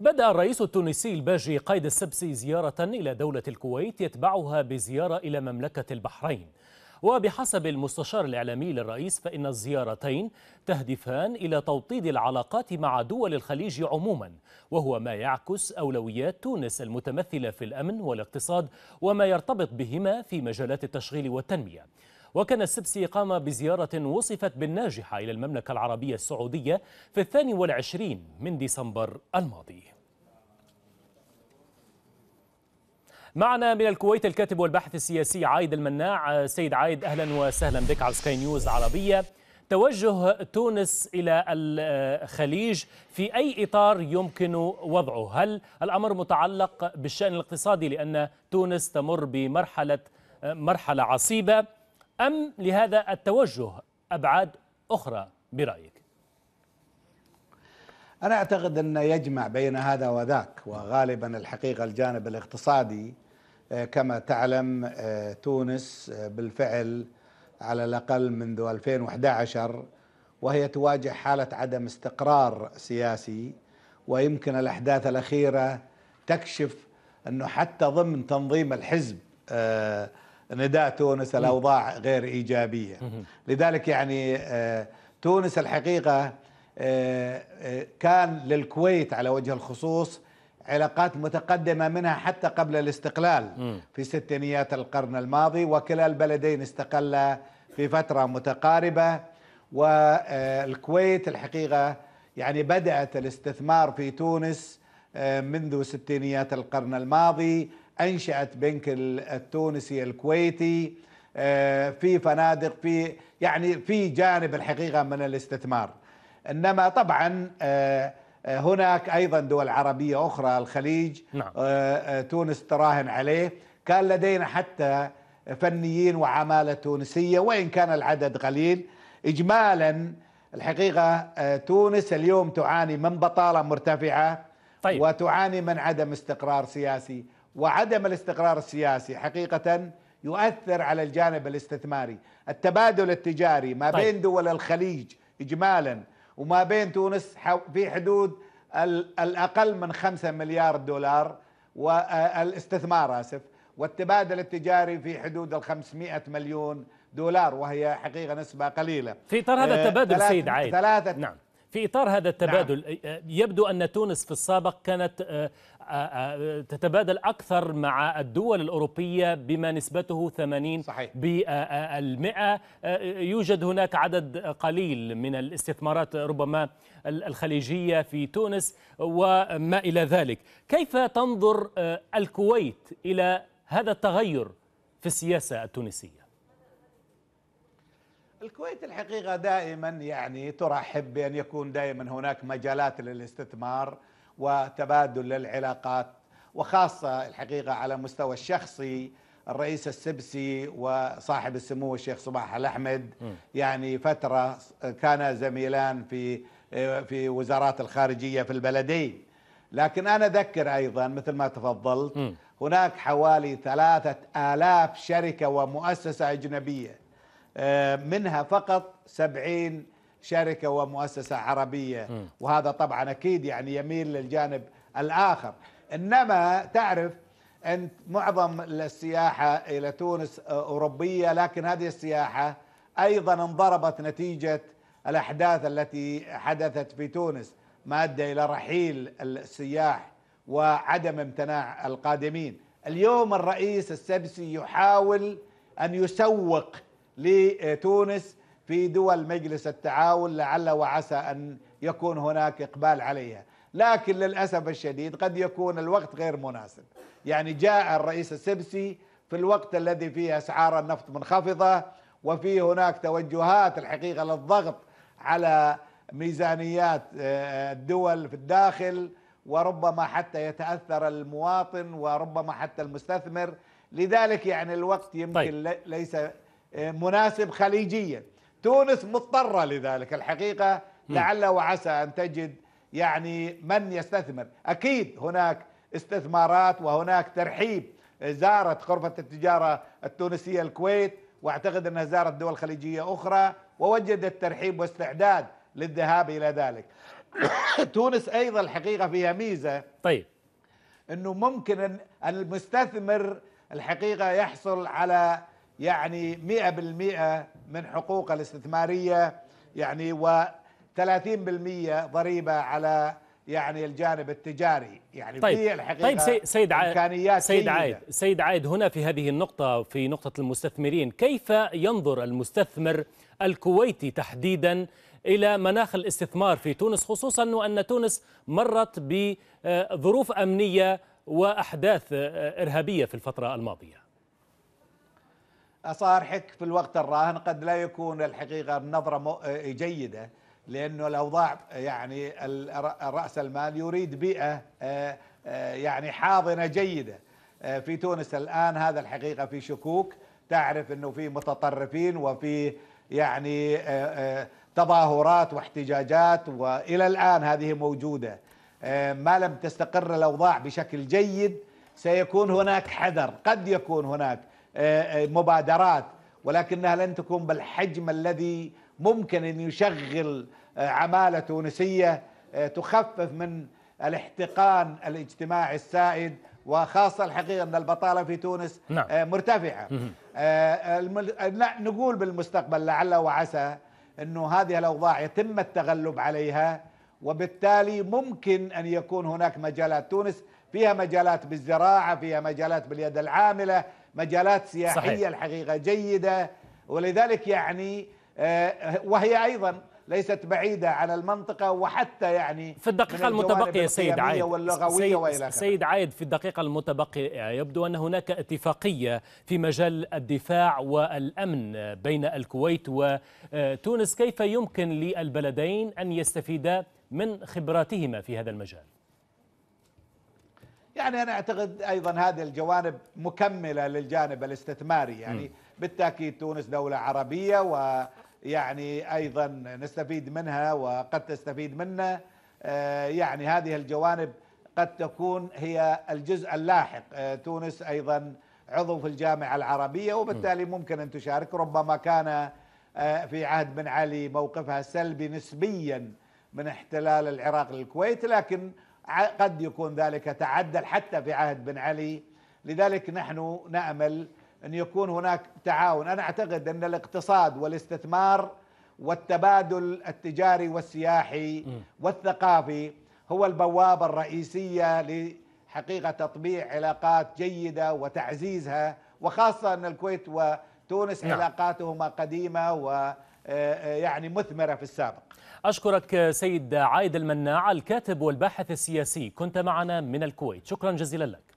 بدأ الرئيس التونسي الباجي قايد السبسي زيارة إلى دولة الكويت يتبعها بزيارة إلى مملكة البحرين وبحسب المستشار الإعلامي للرئيس فإن الزيارتين تهدفان إلى توطيد العلاقات مع دول الخليج عموما وهو ما يعكس أولويات تونس المتمثلة في الأمن والاقتصاد وما يرتبط بهما في مجالات التشغيل والتنمية وكان السبسي قام بزيارة وصفت بالناجحة إلى المملكة العربية السعودية في الثاني والعشرين من ديسمبر الماضي معنا من الكويت الكاتب والباحث السياسي عايد المناع سيد عايد أهلا وسهلا بك على سكاي نيوز عربية توجه تونس إلى الخليج في أي إطار يمكن وضعه هل الأمر متعلق بالشأن الاقتصادي لأن تونس تمر بمرحلة مرحلة عصيبة أم لهذا التوجه أبعاد أخرى برأيك؟ أنا أعتقد أنه يجمع بين هذا وذاك وغالبا الحقيقة الجانب الاقتصادي آه، كما تعلم آه، تونس آه، بالفعل على الأقل منذ 2011 وهي تواجه حالة عدم استقرار سياسي ويمكن الأحداث الأخيرة تكشف أنه حتى ضمن تنظيم الحزب نداء تونس الأوضاع غير إيجابية لذلك يعني آه، تونس الحقيقة آه، آه، كان للكويت على وجه الخصوص علاقات متقدمة منها حتى قبل الاستقلال في ستينيات القرن الماضي وكلا البلدين استقلا في فترة متقاربة والكويت الحقيقة يعني بدأت الاستثمار في تونس منذ ستينيات القرن الماضي انشات بنك التونسي الكويتي آه، في فنادق في يعني في جانب الحقيقه من الاستثمار انما طبعا آه، آه، هناك ايضا دول عربيه اخرى الخليج نعم. تونس تراهن عليه كان لدينا حتى فنيين وعماله تونسيه وان كان العدد قليل اجمالا الحقيقه تونس اليوم تعاني من بطاله مرتفعه طيب. وتعاني من عدم استقرار سياسي وعدم الاستقرار السياسي حقيقة يؤثر على الجانب الاستثماري التبادل التجاري ما طيب. بين دول الخليج إجمالا وما بين تونس في حدود الأقل من 5 مليار دولار والاستثمار آه، آسف والتبادل التجاري في حدود ال 500 مليون دولار وهي حقيقة نسبة قليلة في إطار هذا آه، التبادل سيد عايد ثلاثة نعم في إطار هذا نعم. التبادل نعم. يبدو أن تونس في السابق كانت تتبادل أكثر مع الدول الأوروبية بما نسبته 80 صحيح. بالمئة يوجد هناك عدد قليل من الاستثمارات ربما الخليجية في تونس وما إلى ذلك كيف تنظر الكويت إلى هذا التغير في السياسة التونسية الكويت الحقيقة دائما يعني ترحب بأن يكون دائما هناك مجالات للاستثمار وتبادل للعلاقات وخاصة الحقيقة على مستوى الشخصي الرئيس السبسي وصاحب السمو الشيخ صباح الأحمد يعني فترة كانا زميلان في في وزارات الخارجية في البلدين لكن أنا أذكر أيضا مثل ما تفضلت هناك حوالي ثلاثة آلاف شركة ومؤسسة أجنبية منها فقط 70 شركة ومؤسسة عربية وهذا طبعا أكيد يعني يميل للجانب الآخر إنما تعرف أن معظم السياحة إلى تونس أوروبية لكن هذه السياحة أيضا انضربت نتيجة الأحداث التي حدثت في تونس ما أدى إلى رحيل السياح وعدم امتناع القادمين اليوم الرئيس السبسي يحاول أن يسوق لتونس في دول مجلس التعاون لعل وعسى ان يكون هناك اقبال عليها لكن للاسف الشديد قد يكون الوقت غير مناسب يعني جاء الرئيس السبسي في الوقت الذي فيه اسعار النفط منخفضه وفي هناك توجهات الحقيقه للضغط على ميزانيات آه، آه، الدول في الداخل وربما حتى يتاثر المواطن وربما حتى المستثمر لذلك يعني الوقت يمكن طيب. ليس آه، مناسب خليجيا تونس مضطرة لذلك الحقيقة لعل وعسى أن تجد يعني من يستثمر أكيد هناك استثمارات وهناك ترحيب زارت غرفة التجارة التونسية الكويت واعتقد أنها زارت دول خليجية أخرى ووجدت ترحيب واستعداد للذهاب إلى ذلك تونس أيضا الحقيقة فيها ميزة طيب أنه ممكن أن المستثمر الحقيقة يحصل على يعني 100% من حقوق الاستثمارية يعني و 30% ضريبة على يعني الجانب التجاري يعني طيب في الحقيقة طيب سي سيد عايد سيد عايد سيد عايد هنا في هذه النقطة في نقطة المستثمرين كيف ينظر المستثمر الكويتي تحديدا إلى مناخ الاستثمار في تونس خصوصا وأن تونس مرت بظروف أمنية وأحداث إرهابية في الفترة الماضية أصارحك في الوقت الراهن قد لا يكون الحقيقة نظرة إيه، جيدة لأنه الأوضاع يعني رأس المال يريد بيئة إيه، إيه، يعني حاضنة جيدة في تونس الآن هذا الحقيقة في شكوك تعرف أنه في متطرفين وفي يعني تظاهرات واحتجاجات وإلى الآن هذه موجودة ما لم تستقر الأوضاع بشكل جيد سيكون هناك حذر قد يكون هناك آه، آه، مبادرات ولكنها لن تكون بالحجم الذي ممكن ان يشغل آه، عماله تونسيه تخفف من الاحتقان الاجتماعي السائد وخاصة الحقيقة أن البطالة في تونس نعم. مرتفعة نقول بالمستقبل لعل وعسى أنه هذه الأوضاع يتم التغلب عليها وبالتالي ممكن أن يكون هناك مجالات تونس فيها مجالات بالزراعة فيها مجالات باليد العاملة مجالات سياحية صحيح. الحقيقة جيدة ولذلك يعني آه، وهي أيضا ليست بعيدة عن المنطقة وحتى يعني في الدقيقة المتبقية سيد عايد واللغوية سيد, سيد عايد في الدقيقة المتبقية يبدو أن هناك اتفاقية في مجال الدفاع والأمن بين الكويت وتونس كيف يمكن للبلدين أن يستفيدا من خبراتهما في هذا المجال؟ يعني أنا أعتقد أيضا هذه الجوانب مكملة للجانب الاستثماري يعني م. بالتأكيد تونس دولة عربية ويعني أيضا نستفيد منها وقد تستفيد منا آه، يعني هذه الجوانب قد تكون هي الجزء اللاحق آه، تونس أيضا عضو في الجامعة العربية وبالتالي ممكن أن تشارك ربما كان آه، في عهد بن علي موقفها سلبي نسبيا من احتلال العراق للكويت لكن قد يكون ذلك تعدل حتى في عهد بن علي لذلك نحن نأمل أن يكون هناك تعاون أنا أعتقد أن الاقتصاد والاستثمار والتبادل التجاري والسياحي والثقافي هو البوابة الرئيسية لحقيقة تطبيع علاقات جيدة وتعزيزها وخاصة أن الكويت وتونس نعم. علاقاتهما قديمة و آه، آه، يعني مثمرة في السابق أشكرك سيد عايد المناع الكاتب والباحث السياسي كنت معنا من الكويت شكرا جزيلا لك